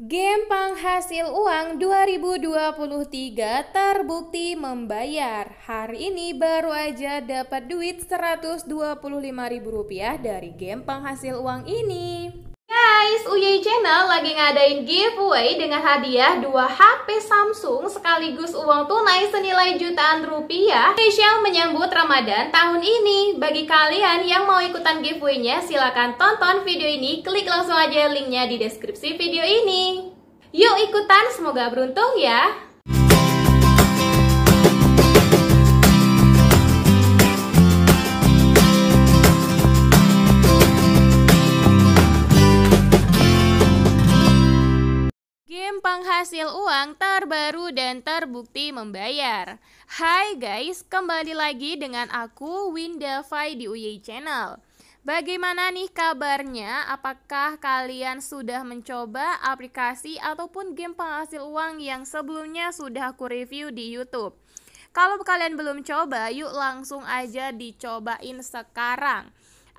Game penghasil uang 2023 terbukti membayar. Hari ini baru aja dapat duit ribu rupiah dari game penghasil uang ini guys, UY Channel lagi ngadain giveaway dengan hadiah 2 HP Samsung sekaligus uang tunai senilai jutaan rupiah spesial menyambut Ramadan tahun ini. Bagi kalian yang mau ikutan giveaway-nya, silahkan tonton video ini, klik langsung aja linknya di deskripsi video ini. Yuk ikutan, semoga beruntung ya! hasil uang terbaru dan terbukti membayar. Hai guys, kembali lagi dengan aku Winda Fai di UY Channel. Bagaimana nih kabarnya? Apakah kalian sudah mencoba aplikasi ataupun game penghasil uang yang sebelumnya sudah aku review di YouTube? Kalau kalian belum coba, yuk langsung aja dicobain sekarang.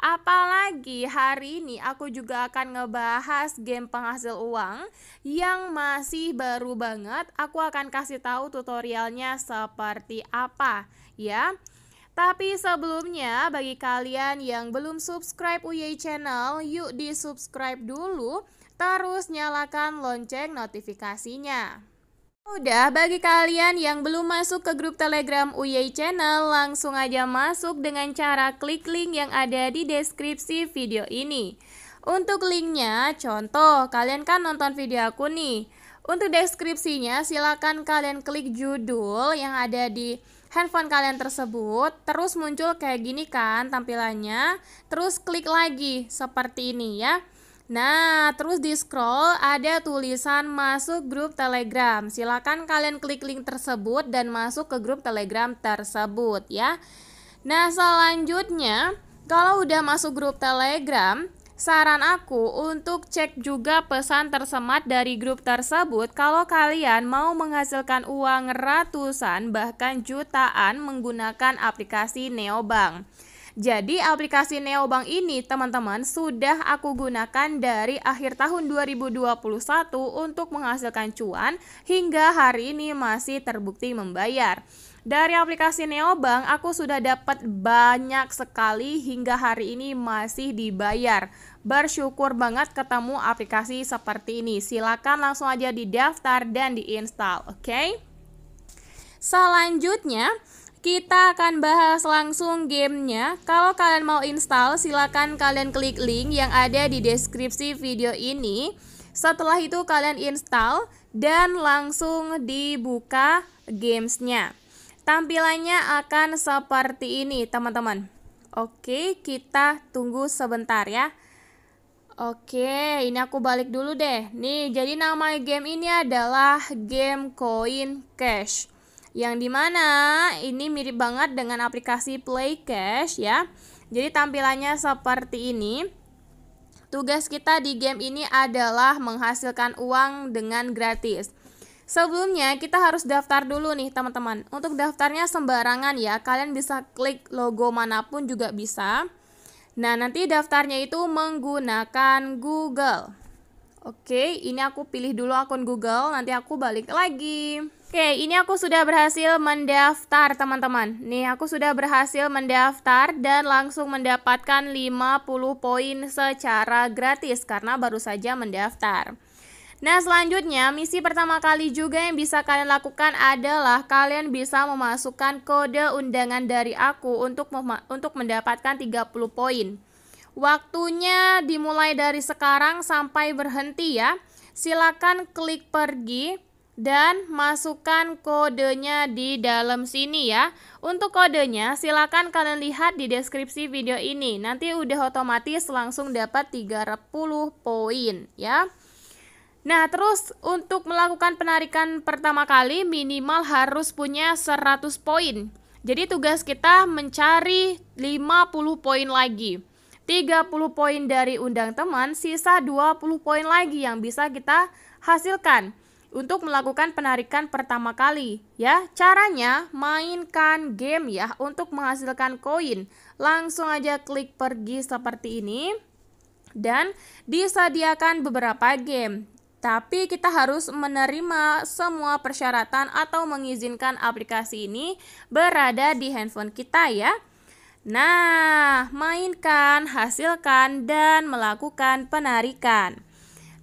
Apalagi hari ini aku juga akan ngebahas game penghasil uang yang masih baru banget. Aku akan kasih tahu tutorialnya seperti apa ya. Tapi sebelumnya bagi kalian yang belum subscribe UY channel, yuk di subscribe dulu terus nyalakan lonceng notifikasinya. Udah, bagi kalian yang belum masuk ke grup telegram UY Channel, langsung aja masuk dengan cara klik link yang ada di deskripsi video ini. Untuk linknya, contoh, kalian kan nonton video aku nih. Untuk deskripsinya, silakan kalian klik judul yang ada di handphone kalian tersebut. Terus muncul kayak gini kan tampilannya. Terus klik lagi seperti ini ya. Nah, terus di scroll ada tulisan masuk grup Telegram. Silakan kalian klik link tersebut dan masuk ke grup Telegram tersebut ya. Nah, selanjutnya kalau udah masuk grup Telegram, saran aku untuk cek juga pesan tersemat dari grup tersebut kalau kalian mau menghasilkan uang ratusan bahkan jutaan menggunakan aplikasi Neobank. Jadi aplikasi Neobank ini teman-teman sudah aku gunakan dari akhir tahun 2021 untuk menghasilkan cuan hingga hari ini masih terbukti membayar. Dari aplikasi Neobank, aku sudah dapat banyak sekali hingga hari ini masih dibayar. Bersyukur banget ketemu aplikasi seperti ini. Silakan langsung aja didaftar dan diinstal, oke? Okay? Selanjutnya, kita akan bahas langsung gamenya. Kalau kalian mau install, silakan kalian klik link yang ada di deskripsi video ini. Setelah itu kalian install dan langsung dibuka gamesnya. Tampilannya akan seperti ini teman-teman. Oke, kita tunggu sebentar ya. Oke, ini aku balik dulu deh. Nih, jadi nama game ini adalah game Coin Cash yang dimana ini mirip banget dengan aplikasi Play Cash ya. Jadi tampilannya seperti ini. Tugas kita di game ini adalah menghasilkan uang dengan gratis. Sebelumnya kita harus daftar dulu nih teman-teman. Untuk daftarnya sembarangan ya, kalian bisa klik logo manapun juga bisa. Nah, nanti daftarnya itu menggunakan Google. Oke, ini aku pilih dulu akun Google, nanti aku balik lagi. Oke, ini aku sudah berhasil mendaftar, teman-teman. Nih, aku sudah berhasil mendaftar dan langsung mendapatkan 50 poin secara gratis karena baru saja mendaftar. Nah, selanjutnya misi pertama kali juga yang bisa kalian lakukan adalah kalian bisa memasukkan kode undangan dari aku untuk untuk mendapatkan 30 poin. Waktunya dimulai dari sekarang sampai berhenti ya. Silakan klik pergi dan masukkan kodenya di dalam sini ya. Untuk kodenya silakan kalian lihat di deskripsi video ini. Nanti udah otomatis langsung dapat 30 poin ya. Nah, terus untuk melakukan penarikan pertama kali minimal harus punya 100 poin. Jadi tugas kita mencari 50 poin lagi. 30 poin dari undang teman, sisa 20 poin lagi yang bisa kita hasilkan untuk melakukan penarikan pertama kali ya. Caranya mainkan game ya untuk menghasilkan koin. Langsung aja klik pergi seperti ini dan disediakan beberapa game. Tapi kita harus menerima semua persyaratan atau mengizinkan aplikasi ini berada di handphone kita ya. Nah, mainkan, hasilkan, dan melakukan penarikan.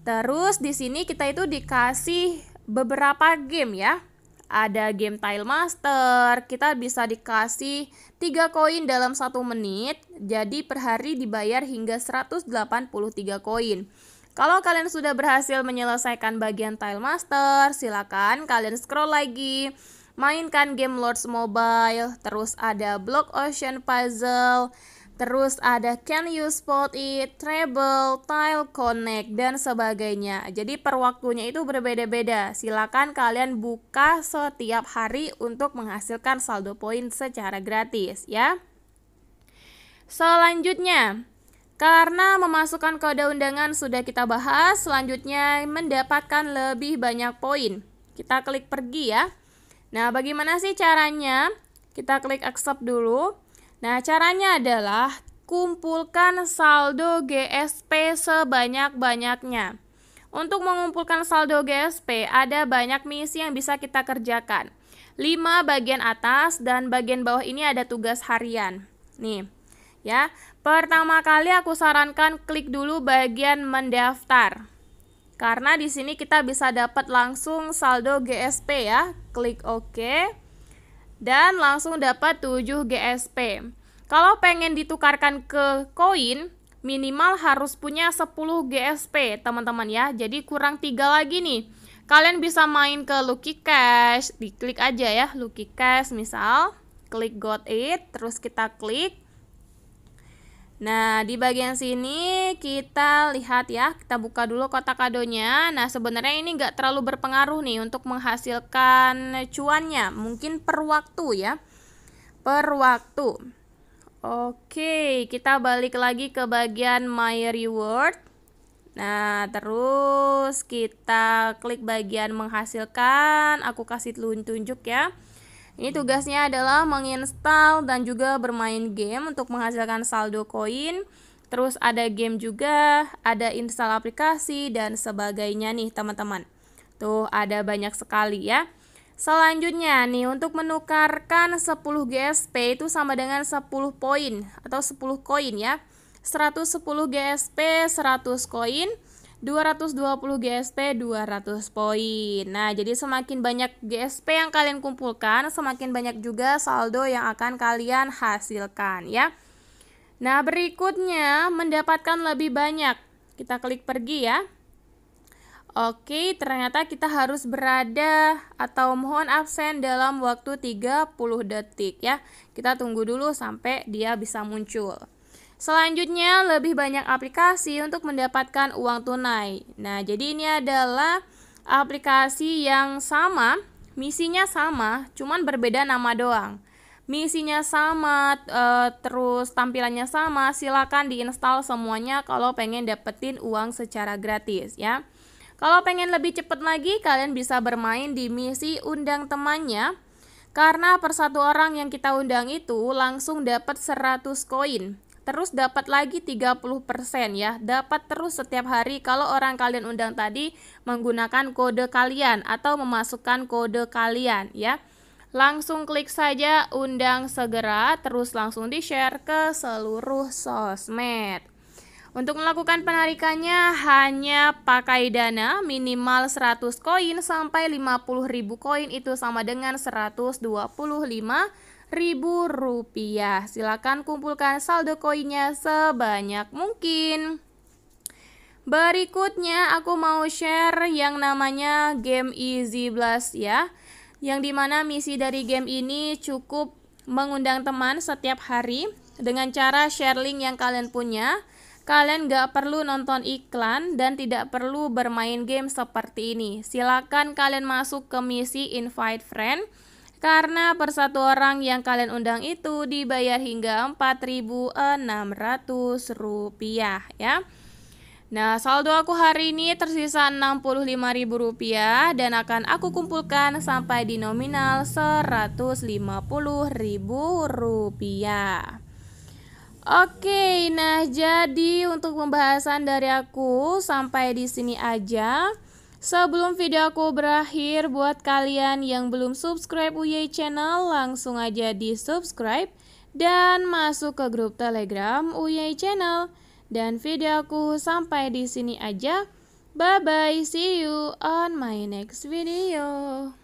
Terus di sini kita itu dikasih beberapa game ya. Ada game Tile Master, kita bisa dikasih 3 koin dalam satu menit, jadi per hari dibayar hingga 183 koin. Kalau kalian sudah berhasil menyelesaikan bagian Tile Master, silakan kalian scroll lagi mainkan game Lords Mobile, terus ada Block Ocean Puzzle, terus ada Can You Spot It, Treble, Tile Connect, dan sebagainya. Jadi per waktunya itu berbeda-beda. Silakan kalian buka setiap hari untuk menghasilkan saldo poin secara gratis ya. Selanjutnya, karena memasukkan kode undangan sudah kita bahas, selanjutnya mendapatkan lebih banyak poin. Kita klik pergi ya. Nah, bagaimana sih caranya? Kita klik accept dulu. Nah, caranya adalah kumpulkan saldo GSP sebanyak-banyaknya. Untuk mengumpulkan saldo GSP, ada banyak misi yang bisa kita kerjakan. 5 bagian atas dan bagian bawah ini ada tugas harian. Nih, ya. Pertama kali aku sarankan klik dulu bagian mendaftar. Karena di sini kita bisa dapat langsung saldo GSP ya klik OK dan langsung dapat 7 GSP. Kalau pengen ditukarkan ke koin, minimal harus punya 10 GSP, teman-teman ya. Jadi kurang tiga lagi nih. Kalian bisa main ke Lucky Cash, diklik aja ya, Lucky Cash misal, klik got it, terus kita klik Nah, di bagian sini kita lihat ya, kita buka dulu kotak kadonya. Nah, sebenarnya ini nggak terlalu berpengaruh nih untuk menghasilkan cuannya. Mungkin per waktu ya, per waktu. Oke, kita balik lagi ke bagian My Reward. Nah, terus kita klik bagian menghasilkan. Aku kasih tunjuk ya. Ini tugasnya adalah menginstal dan juga bermain game untuk menghasilkan saldo koin. Terus ada game juga, ada install aplikasi dan sebagainya nih teman-teman. Tuh ada banyak sekali ya. Selanjutnya nih untuk menukarkan 10 GSP itu sama dengan 10 poin atau 10 koin ya. 110 GSP 100 koin 220 GSP 200 poin. Nah, jadi semakin banyak GSP yang kalian kumpulkan, semakin banyak juga saldo yang akan kalian hasilkan ya. Nah, berikutnya mendapatkan lebih banyak. Kita klik pergi ya. Oke, ternyata kita harus berada atau mohon absen dalam waktu 30 detik ya. Kita tunggu dulu sampai dia bisa muncul. Selanjutnya, lebih banyak aplikasi untuk mendapatkan uang tunai. Nah, jadi ini adalah aplikasi yang sama, misinya sama, cuman berbeda nama doang. Misinya sama, e, terus tampilannya sama. Silakan diinstal semuanya kalau pengen dapetin uang secara gratis ya. Kalau pengen lebih cepat lagi, kalian bisa bermain di misi undang temannya. Karena per satu orang yang kita undang itu langsung dapat 100 koin. Terus dapat lagi 30% ya. Dapat terus setiap hari kalau orang kalian undang tadi menggunakan kode kalian atau memasukkan kode kalian ya. Langsung klik saja undang segera, terus langsung di-share ke seluruh sosmed. Untuk melakukan penarikannya hanya pakai dana minimal 100 koin sampai 50.000 koin itu sama dengan 125 ribu rupiah. Silakan kumpulkan saldo koinnya sebanyak mungkin. Berikutnya aku mau share yang namanya game Easy Blast ya. Yang dimana misi dari game ini cukup mengundang teman setiap hari dengan cara share link yang kalian punya. Kalian gak perlu nonton iklan dan tidak perlu bermain game seperti ini. Silakan kalian masuk ke misi invite friend karena per satu orang yang kalian undang itu dibayar hingga Rp4.600 ya. Nah, saldo aku hari ini tersisa Rp65.000 dan akan aku kumpulkan sampai di nominal Rp150.000. Oke, nah jadi untuk pembahasan dari aku sampai di sini aja. Sebelum video aku berakhir, buat kalian yang belum subscribe UY Channel, langsung aja di subscribe dan masuk ke grup Telegram UY Channel. Dan video aku sampai di sini aja. Bye bye, see you on my next video.